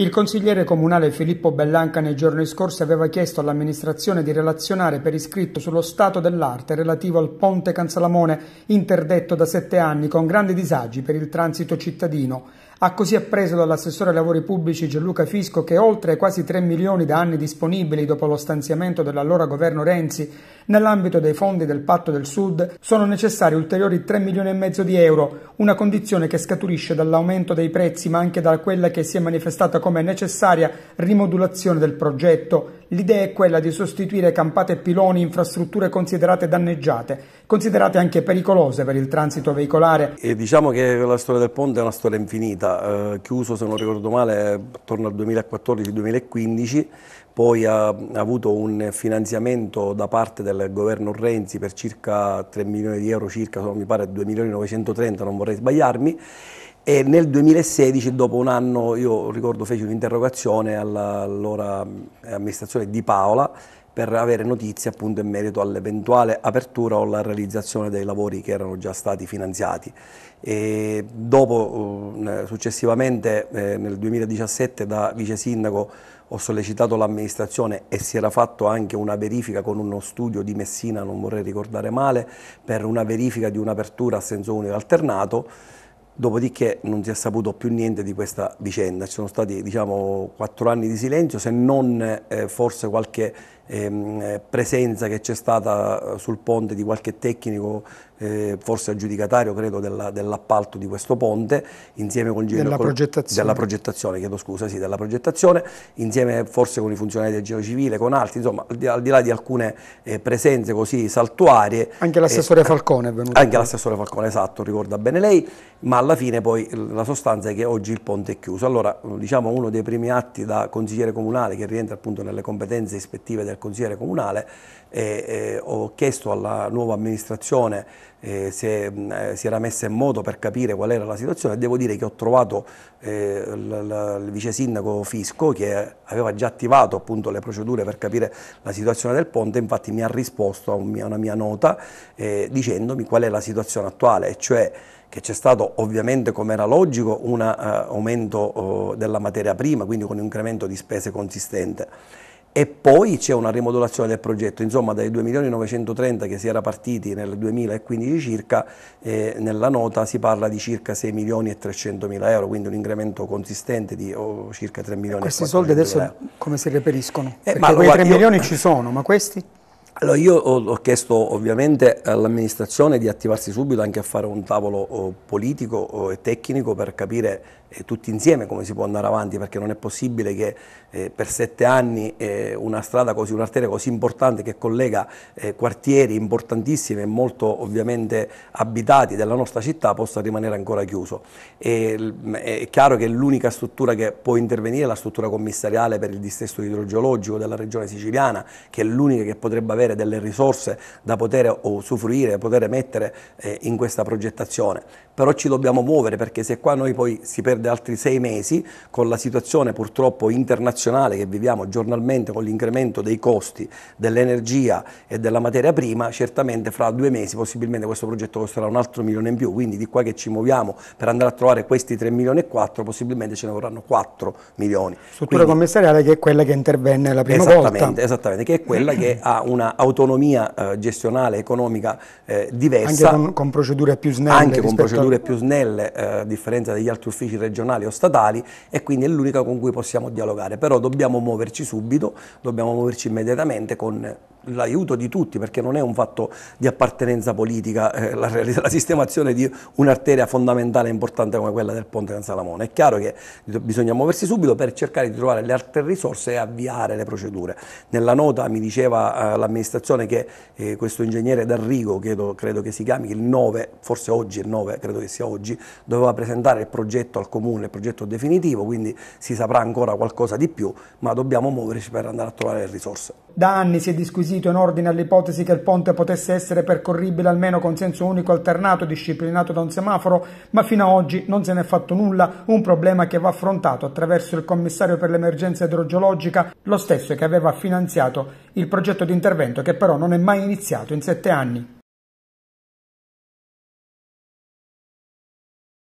Il consigliere comunale Filippo Bellanca nei giorni scorsi aveva chiesto all'amministrazione di relazionare per iscritto sullo stato dell'arte relativo al ponte Canzalamone, interdetto da sette anni con grandi disagi per il transito cittadino. Ha così appreso dall'assessore ai lavori pubblici Gianluca Fisco che oltre ai quasi 3 milioni da anni disponibili dopo lo stanziamento dell'allora governo Renzi nell'ambito dei fondi del Patto del Sud sono necessari ulteriori 3 milioni e mezzo di euro, una condizione che scaturisce dall'aumento dei prezzi ma anche da quella che si è manifestata come necessaria rimodulazione del progetto. L'idea è quella di sostituire campate e piloni infrastrutture considerate danneggiate, considerate anche pericolose per il transito veicolare. E diciamo che la storia del ponte è una storia infinita 80, eh, chiuso se non ricordo male attorno al 2014-2015, poi ha, ha, avuto un finanziamento da parte del governo Renzi per circa 3 milioni di euro, circa mi pare 2 milioni 930, non vorrei sbagliarmi, e nel 2016, dopo un anno, io ricordo feci un'interrogazione all'allora amministrazione di Paola, per avere notizie appunto in merito all'eventuale apertura o alla realizzazione dei lavori che erano già stati finanziati. E dopo, uh, successivamente eh, nel 2017 da vice sindaco ho sollecitato l'amministrazione e si era fatto anche una verifica con uno studio di Messina, non vorrei ricordare male, per una verifica di un'apertura a senso unico alternato. Dopodiché non si è saputo più niente di questa vicenda, ci sono stati diciamo quattro anni di silenzio, se non eh, forse qualche ehm, presenza che c'è stata eh, sul ponte di qualche tecnico, eh, forse aggiudicatario credo dell'appalto dell di questo ponte, insieme con il Giro della, con, progettazione. della progettazione, chiedo scusa, sì, della progettazione, insieme forse con i funzionari del Giro Civile, con altri, insomma, al di, al di là di alcune eh, presenze così saltuarie. Anche l'assessore eh, Falcone è venuto. Anche l'assessore Falcone, esatto, ricorda bene lei, ma alla fine poi la sostanza è che oggi il ponte è chiuso. Allora, diciamo uno dei primi atti da consigliere comunale che rientra appunto nelle competenze ispettive del consigliere comunale, e, e ho chiesto alla nuova amministrazione eh, se mh, eh, si era messa in moto per capire qual era la situazione e devo dire che ho trovato eh, l, l, il vice sindaco Fisco che aveva già attivato appunto le procedure per capire la situazione del ponte, infatti mi ha risposto a, un mia, una mia nota eh, dicendomi qual è la situazione attuale, cioè che c'è stato ovviamente come era logico un uh, eh, aumento uh, della materia prima, quindi con un incremento di spese consistente e poi c'è una rimodulazione del progetto, insomma dai 2 che si era partiti nel 2015 circa, eh, nella nota si parla di circa 6.300.000 euro, quindi un incremento consistente di oh, circa 3 milioni e Questi soldi adesso euro. come si reperiscono? Eh, Perché ma, quei 3 io, milioni ci sono, ma questi? Allora io ho, chiesto ovviamente all'amministrazione di attivarsi subito anche a fare un tavolo oh, politico oh, e tecnico per capire eh, tutti insieme come si può andare avanti perché non è possibile che eh, per sette anni eh, una strada così, un'arteria così importante che collega eh, quartieri importantissimi e molto ovviamente abitati della nostra città possa rimanere ancora chiuso. E, è chiaro che l'unica struttura che può intervenire è la struttura commissariale per il distesto idrogeologico della regione siciliana che è l'unica che potrebbe avere delle risorse da poter usufruire, da poter mettere eh, in questa progettazione. Però ci dobbiamo muovere perché se qua noi poi si perde per altri sei mesi, con la situazione purtroppo internazionale che viviamo giornalmente con l'incremento dei costi dell'energia e della materia prima, certamente fra due mesi possibilmente questo progetto costerà un altro milione in più, quindi di qua che ci muoviamo per andare a trovare questi 3 milioni e 4, possibilmente ce ne vorranno 4 milioni. Struttura quindi, commissariale che è quella che intervenne la prima esattamente, volta. Esattamente, che è quella che ha un'autonomia eh, gestionale, economica eh, diversa. Anche con, con, procedure più snelle. Anche con procedure a... più snelle, eh, a differenza degli altri uffici regionali regionali o statali e quindi è l'unica con cui possiamo dialogare, però dobbiamo muoverci subito, dobbiamo muoverci immediatamente con l'aiuto di tutti perché non è un fatto di appartenenza politica eh, la, la, sistemazione di un'arteria fondamentale e importante come quella del ponte San Salamone. È chiaro che bisogna muoversi subito per cercare di trovare le altre risorse e avviare le procedure. Nella nota mi diceva eh, l'amministrazione che eh, questo ingegnere D'Arrigo, credo, credo che si chiami, il 9, forse oggi il 9, credo che sia oggi, doveva presentare il progetto al comune, il progetto definitivo, quindi si saprà ancora qualcosa di più, ma dobbiamo muoverci per andare a trovare le risorse. Da anni si è discusso acquisito in ordine all'ipotesi che il ponte potesse essere percorribile almeno con senso unico alternato disciplinato da un semaforo, ma fino ad oggi non se n'è fatto nulla, un problema che va affrontato attraverso il commissario per l'emergenza idrogeologica, lo stesso che aveva finanziato il progetto di intervento che però non è mai iniziato in sette anni.